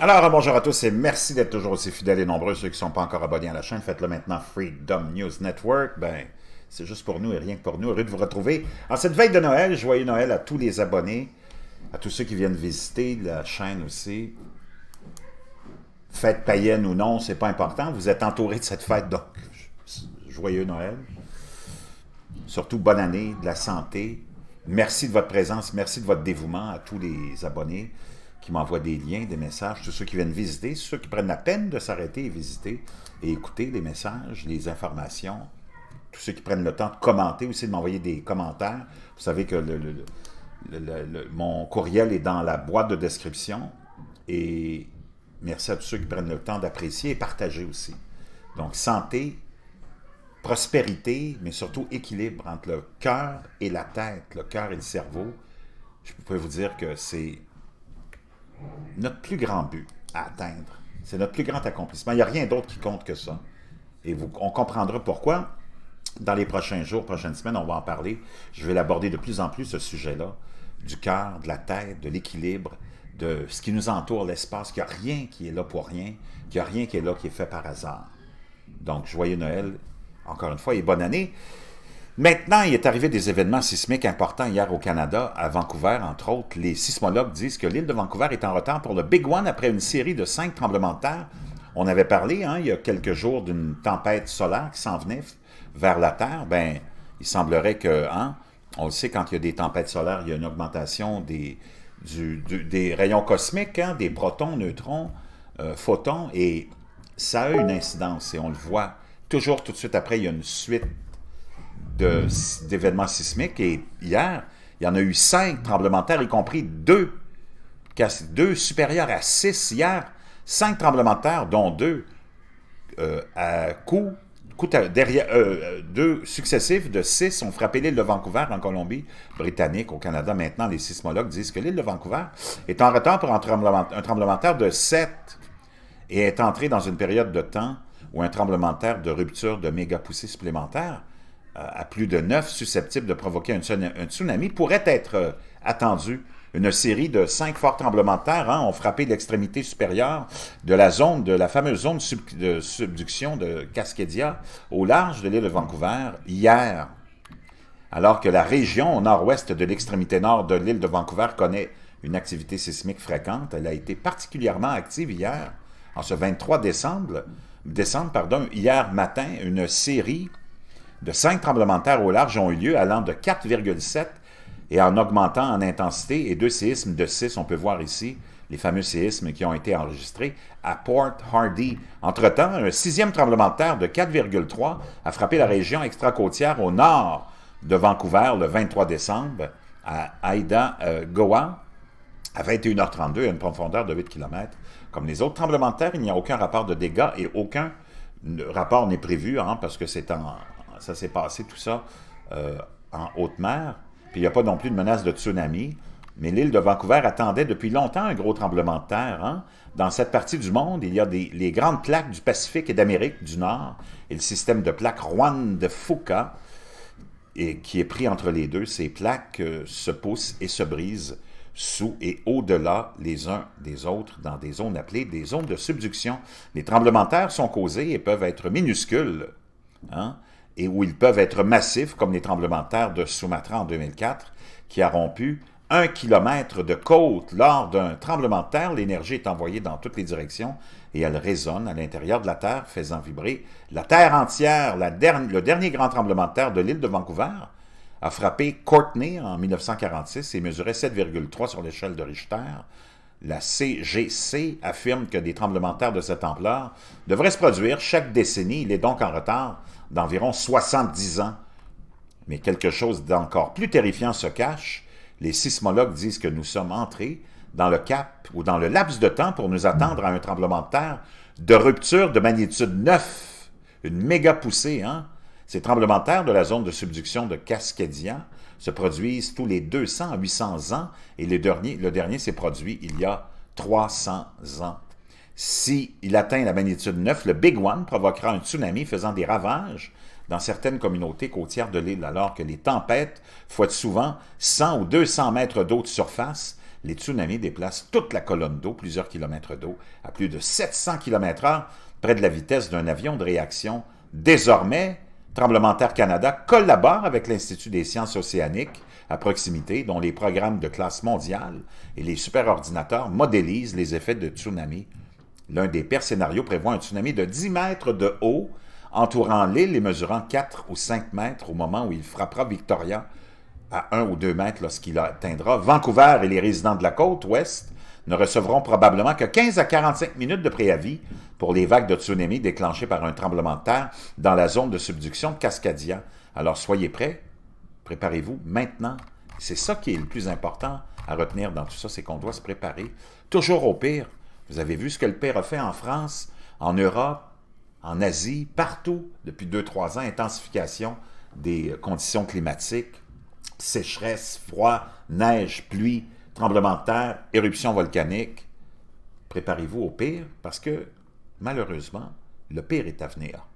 Alors, bonjour à tous et merci d'être toujours aussi fidèles et nombreux. Ceux qui ne sont pas encore abonnés à la chaîne, faites-le maintenant. Freedom News Network, ben, c'est juste pour nous et rien que pour nous. Heureux de vous retrouver en cette veille de Noël. Joyeux Noël à tous les abonnés, à tous ceux qui viennent visiter la chaîne aussi. Fête païenne ou non, c'est pas important. Vous êtes entourés de cette fête, donc joyeux Noël. Surtout bonne année, de la santé. Merci de votre présence, merci de votre dévouement à tous les abonnés qui m'envoient des liens, des messages, tous ceux qui viennent visiter, ceux qui prennent la peine de s'arrêter et visiter et écouter les messages, les informations, tous ceux qui prennent le temps de commenter aussi, de m'envoyer des commentaires. Vous savez que le, mon courriel est dans la boîte de description et merci à tous ceux qui prennent le temps d'apprécier et partager aussi. Donc santé, prospérité, mais surtout équilibre entre le cœur et la tête, le cœur et le cerveau. Je peux vous dire que c'est notre plus grand but à atteindre. C'est notre plus grand accomplissement. Il n'y a rien d'autre qui compte que ça. Et vous, on comprendra pourquoi. Dans les prochains jours, prochaines semaines, on va en parler. Je vais l'aborder de plus en plus, ce sujet-là, du cœur, de la tête, de l'équilibre, de ce qui nous entoure, l'espace, qu'il n'y a rien qui est là pour rien, qu'il n'y a rien qui est là qui est fait par hasard. Donc, joyeux Noël, encore une fois, et bonne année. Maintenant, il est arrivé des événements sismiques importants hier au Canada, à Vancouver, entre autres. Les sismologues disent que l'île de Vancouver est en retard pour le Big One après une série de cinq tremblements de terre. On avait parlé hein, il y a quelques jours d'une tempête solaire qui s'en venait vers la Terre. Ben, il semblerait que, hein, on le sait, quand il y a des tempêtes solaires, il y a une augmentation des, rayons cosmiques, hein, des protons, neutrons, euh, photons, et ça a une incidence, et on le voit toujours tout de suite après, il y a une suite d'événements sismiques. Et hier, il y en a eu cinq tremblementaires de terre, y compris deux, deux supérieurs à six hier. Cinq tremblementaires de terre, dont deux euh, à coup, euh, derrière, euh, deux successifs de six ont frappé l'île de Vancouver en Colombie-Britannique, au Canada. Maintenant, les sismologues disent que l'île de Vancouver est en retard pour un tremblement, un de terre de sept et est entrée dans une période de temps où un tremblement de terre de rupture de méga poussée supplémentaire à plus de neuf susceptibles de provoquer un tsunami, pourrait être euh, attendu une série de cinq forts tremblements de terre hein, ont frappé l'extrémité supérieure de la zone, de la fameuse zone de subduction de Cascadia au large de l'île de Vancouver hier. Alors que la région au nord-ouest de l'extrémité nord de l'île de Vancouver connaît une activité sismique fréquente, elle a été particulièrement active hier, en ce 23 décembre, décembre pardon, hier matin, une série de cinq tremblements de terre au large ont eu lieu, allant de 4,7 et en augmentant en intensité, et deux séismes de 6, on peut voir ici les fameux séismes qui ont été enregistrés à Port Hardy. Entre-temps, un sixième tremblement de terre de 4,3 a frappé la région extracôtière au nord de Vancouver le 23 décembre à Aida Goa à 21h32 à une profondeur de 8 km. Comme les autres tremblements de terre, il n'y a aucun rapport de dégâts et aucun rapport n'est prévu hein, parce que c'est en ça s'est passé tout ça euh, en haute mer. Puis il n'y a pas non plus de menace de tsunami. Mais l'île de Vancouver attendait depuis longtemps un gros tremblement de terre. Hein. Dans cette partie du monde, il y a des, les grandes plaques du Pacifique et d'Amérique du Nord et le système de plaques Juan de Fuca et, qui est pris entre les deux. Ces plaques euh, se poussent et se brisent sous et au-delà les uns des autres dans des zones appelées des zones de subduction. Les tremblements de terre sont causés et peuvent être minuscules. Hein? et où ils peuvent être massifs, comme les tremblements de terre de Sumatra en 2004, qui a rompu un kilomètre de côte. Lors d'un tremblement de terre, l'énergie est envoyée dans toutes les directions et elle résonne à l'intérieur de la Terre, faisant vibrer la Terre entière. le dernier grand tremblement de terre de l'île de Vancouver a frappé Courtney en 1946 et mesurait 7,3 sur l'échelle de Richter, la CGC affirme que des tremblements de terre de cette ampleur devraient se produire chaque décennie. Il est donc en retard d'environ 70 ans. Mais quelque chose d'encore plus terrifiant se cache. Les sismologues disent que nous sommes entrés dans le cap ou dans le laps de temps pour nous attendre à un tremblement de terre de rupture de magnitude 9. Une méga poussée, hein? Ces tremblements de terre de la zone de subduction de Cascadia se produisent tous les 200 à 800 ans et le dernier, s'est produit il y a 300 ans. S'il atteint la magnitude 9, le Big One provoquera un tsunami faisant des ravages dans certaines communautés côtières de l'île, alors que les tempêtes fouettent souvent 100 ou 200 mètres d'eau de surface. Les tsunamis déplacent toute la colonne d'eau, plusieurs kilomètres d'eau, à plus de 700 km/h, près de la vitesse d'un avion de réaction. Désormais, Tremblement Canada collabore avec l'Institut des sciences océaniques à proximité, dont les programmes de classe mondiale et les superordinateurs modélisent les effets de tsunami. L'un des pires scénarios prévoit un tsunami de 10 mètres de haut, entourant l'île et mesurant 4 ou 5 mètres au moment où il frappera Victoria, à 1 ou 2 mètres lorsqu'il atteindra Vancouver et les résidents de la côte ouest ne recevront probablement que 15 à 45 minutes de préavis pour les vagues de tsunami déclenchées par un tremblement de terre dans la zone de subduction de Cascadia. Alors soyez prêts, préparez-vous maintenant. C'est ça qui est le plus important à retenir dans tout ça, c'est qu'on doit se préparer. Toujours au pire. Vous avez vu ce que le pire a fait en France, en Europe, en Asie, partout, depuis 2-3 ans, intensification des conditions climatiques, sécheresse, froid, neige, pluie, tremblement de terre, éruption volcanique, préparez-vous au pire parce que, malheureusement, le pire est à venir.